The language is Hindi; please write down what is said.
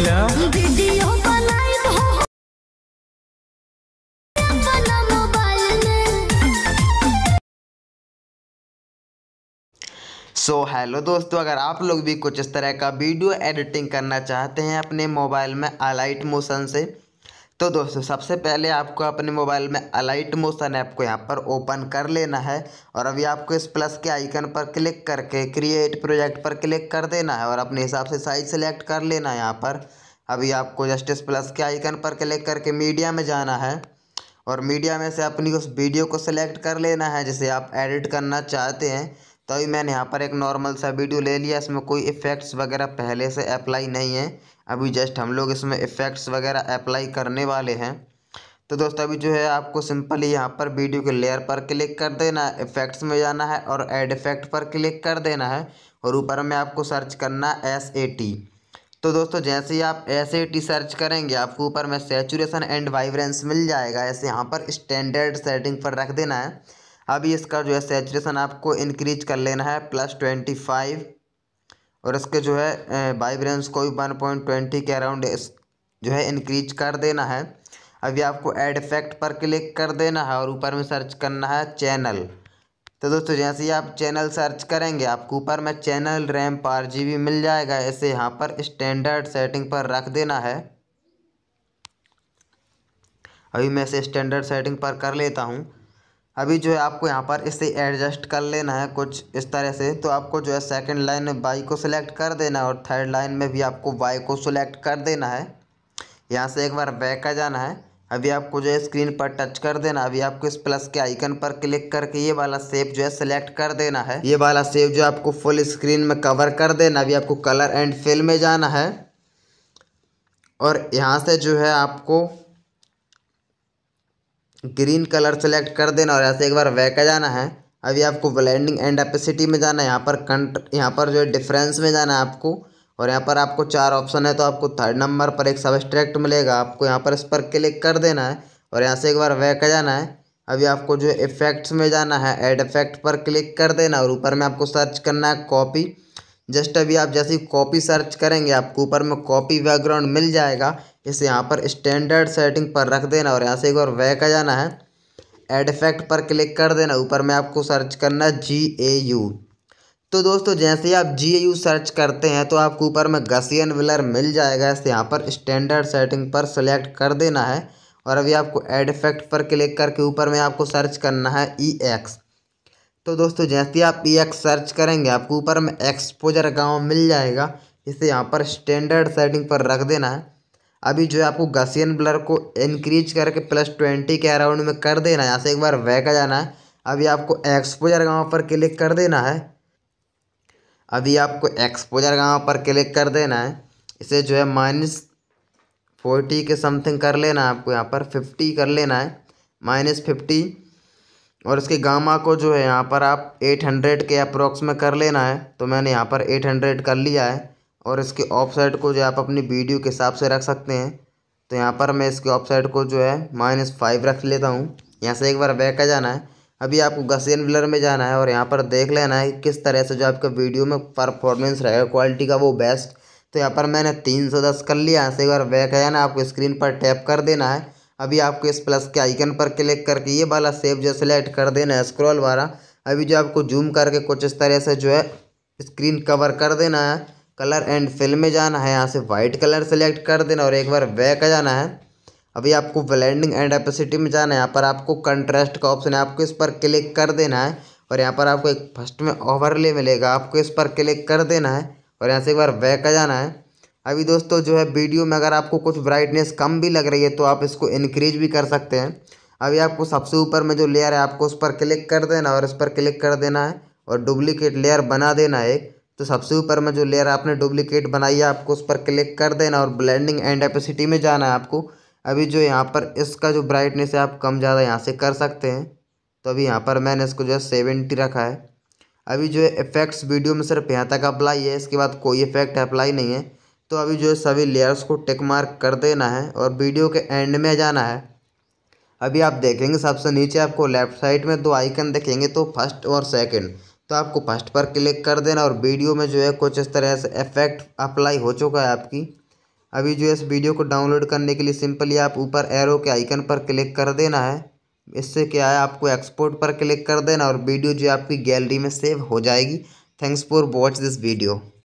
सो so, हेलो दोस्तों अगर आप लोग भी कुछ इस तरह का वीडियो एडिटिंग करना चाहते हैं अपने मोबाइल में अलाइट मोशन से तो दोस्तों सबसे पहले आपको अपने मोबाइल में अलाइट मोशन ऐप को यहाँ पर ओपन कर लेना है और अभी आपको इस प्लस के आइकन पर क्लिक करके क्रिएट प्रोजेक्ट पर क्लिक कर देना है और अपने हिसाब से साइज सेलेक्ट कर लेना है यहाँ पर अभी आपको जस्ट इस प्लस के आइकन पर क्लिक करके मीडिया में जाना है और मीडिया में से अपनी उस वीडियो को सिलेक्ट कर लेना है जिसे आप एडिट करना चाहते हैं तो अभी मैंने यहाँ पर एक नॉर्मल सा वीडियो ले लिया इसमें कोई इफ़ेक्ट्स वगैरह पहले से अप्लाई नहीं है अभी जस्ट हम लोग इसमें इफ़ेक्ट्स वगैरह अप्लाई करने वाले हैं तो दोस्तों अभी जो है आपको सिंपली यहाँ पर वीडियो के लेयर पर क्लिक कर देना है इफ़ेक्ट्स में जाना है और एड इफ़ेक्ट पर क्लिक कर देना है और ऊपर में आपको सर्च करना है एस ए टी तो दोस्तों जैसे ही आप एस ए टी सर्च करेंगे आपको ऊपर में सेचुरेशन एंड वाइब्रेंस मिल जाएगा ऐसे यहाँ पर स्टैंडर्ड सेटिंग पर रख देना है अभी इसका जो है सेचुरेशन आपको इनक्रीज़ कर लेना है प्लस ट्वेंटी फाइव और इसके जो है वाइब्रेंस को भी वन पॉइंट ट्वेंटी के अराउंड जो है इनक्रीज कर देना है अभी आपको एड इफेक्ट पर क्लिक कर देना है और ऊपर में सर्च करना है चैनल तो दोस्तों जैसे ही आप चैनल सर्च करेंगे आपको ऊपर में चैनल रैम पार जी मिल जाएगा इसे यहाँ पर स्टैंडर्ड सेटिंग पर रख देना है अभी मैं इसे स्टैंडर्ड सेटिंग पर कर लेता हूँ अभी जो है आपको यहाँ पर इसे एडजस्ट कर लेना है कुछ इस तरह से तो आपको जो है सेकंड लाइन में बाई को सिलेक्ट कर देना है और थर्ड लाइन में भी आपको वाई को सिलेक्ट कर देना है यहाँ से एक बार बैक आ जाना है अभी आपको जो है स्क्रीन पर टच कर देना अभी आपको इस प्लस के आइकन पर क्लिक करके ये वाला सेप जो है सिलेक्ट कर देना है ये वाला सेप जो आपको फुल स्क्रीन में कवर कर देना अभी आपको कलर एंड फिल में जाना है और यहाँ से जो है आपको ग्रीन कलर सेलेक्ट कर देना और ऐसे एक बार वह का जाना है अभी आपको ब्लेंडिंग एंड एपेसिटी में जाना है यहाँ पर कंट यहाँ पर जो है डिफरेंस में जाना है आपको और यहाँ पर आपको चार ऑप्शन है तो आपको थर्ड नंबर पर एक सबस्ट्रैक्ट मिलेगा आपको यहाँ पर इस पर क्लिक कर देना है और यहाँ से एक बार वह का जाना है अभी आपको जो इफेक्ट्स में जाना है एड इफेक्ट पर क्लिक कर देना और ऊपर में आपको सर्च करना है कॉपी जस्ट अभी आप जैसे कॉपी सर्च करेंगे आपको ऊपर में कॉपी बैकग्राउंड मिल जाएगा इसे यहाँ पर स्टैंडर्ड सेटिंग पर रख देना और यहाँ से एक बार वैक आ जाना है एड इफेक्ट पर क्लिक कर देना ऊपर में आपको सर्च करना जी ए यू तो दोस्तों जैसे ही आप जी ए यू सर्च करते हैं तो आपको ऊपर में गसियन विलर मिल जाएगा इसे यहाँ पर स्टैंडर्ड सेटिंग पर सिलेक्ट कर देना है और अभी आपको एड इफेक्ट पर क्लिक करके ऊपर में आपको सर्च करना है ई e एक्स तो दोस्तों जैसे ही आप ई एक्स सर्च करेंगे आपको ऊपर में एक्सपोजर गाँव मिल जाएगा इसे यहाँ पर स्टैंडर्ड सेटिंग पर रख देना है अभी जो है आपको गसियन ब्लर को इंक्रीज करके प्लस ट्वेंटी के अराउंड में कर देना है यहाँ से एक बार वह का जाना है अभी आपको एक्सपोजर गाँव पर क्लिक कर देना है अभी आपको एक्सपोजर गाँव पर क्लिक कर देना है इसे जो है माइनस फोर्टी के समथिंग कर लेना है आपको यहाँ पर फिफ्टी कर लेना है माइनस फिफ्टी और इसके गामा को जो है यहाँ पर आप एट हंड्रेड के अप्रोक्स में कर लेना है तो मैंने यहाँ पर एट हंड्रेड कर लिया है और इसके ऑफ साइड को जो आप अपनी वीडियो के हिसाब से रख सकते हैं तो यहाँ पर मैं इसके ऑफ साइड को जो है माइनस फाइव रख लेता हूँ यहाँ से एक बार बैक आ जाना है अभी आपको गसियन ब्लर में जाना है और यहाँ पर देख लेना है किस तरह से जो आपका वीडियो में परफॉर्मेंस रहेगा क्वालिटी का वो बेस्ट तो यहाँ पर मैंने तीन सौ दस कर लिया यहाँ से एक बार बैक आ जाना आपको स्क्रीन पर टैप कर देना है अभी आपको इस प्लस के आइकन पर क्लिक करके ये वाला सेव जो सिलेक्ट कर देना है स्क्रॉल वाला अभी जो आपको जूम करके कुछ इस तरह से जो है स्क्रीन कवर कर देना है कलर एंड फिल में जाना है यहाँ से वाइट कलर सेलेक्ट कर देना और एक बार वैक जाना है अभी आपको ब्लेंडिंग एंड एपेसिटी में जाना है यहाँ पर आपको कंट्रास्ट का ऑप्शन है आपको इस पर क्लिक कर देना है और यहाँ पर आपको एक फर्स्ट में ओवरले मिलेगा आपको इस पर क्लिक कर देना है और यहाँ से एक बार वैक आ जाना है अभी दोस्तों जो है वीडियो में अगर आपको कुछ ब्राइटनेस कम भी लग रही है तो आप इसको इनक्रीज भी कर सकते हैं अभी आपको सबसे ऊपर में जो लेयर है आपको उस पर क्लिक कर देना और इस पर क्लिक कर देना है और डुप्लीकेट लेयर बना देना है एक तो सबसे ऊपर में जो लेयर आपने डुप्लीकेट बनाई है आपको उस पर क्लिक कर देना और ब्लेंडिंग एंड एपेसिटी में जाना है आपको अभी जो यहाँ पर इसका जो ब्राइटनेस है आप कम ज़्यादा यहाँ से कर सकते हैं तो अभी यहाँ पर मैंने इसको जो है सेवेंटी रखा है अभी जो है इफेक्ट्स वीडियो में सिर्फ यहाँ तक अप्लाई है इसके बाद कोई इफेक्ट अप्लाई नहीं है तो अभी जो है सभी लेयर्स को टिक मार्क कर देना है और वीडियो के एंड में जाना है अभी आप देखेंगे सबसे नीचे आपको लेफ्ट साइड में दो आइकन देखेंगे तो फर्स्ट और सेकेंड तो आपको फर्स्ट पर क्लिक कर देना और वीडियो में जो है कुछ इस तरह से इफेक्ट अप्लाई हो चुका है आपकी अभी जो है इस वीडियो को डाउनलोड करने के लिए सिंपली आप ऊपर एरो के आइकन पर क्लिक कर देना है इससे क्या है आपको एक्सपोर्ट पर क्लिक कर देना और वीडियो जो है आपकी गैलरी में सेव हो जाएगी thanks for watch this video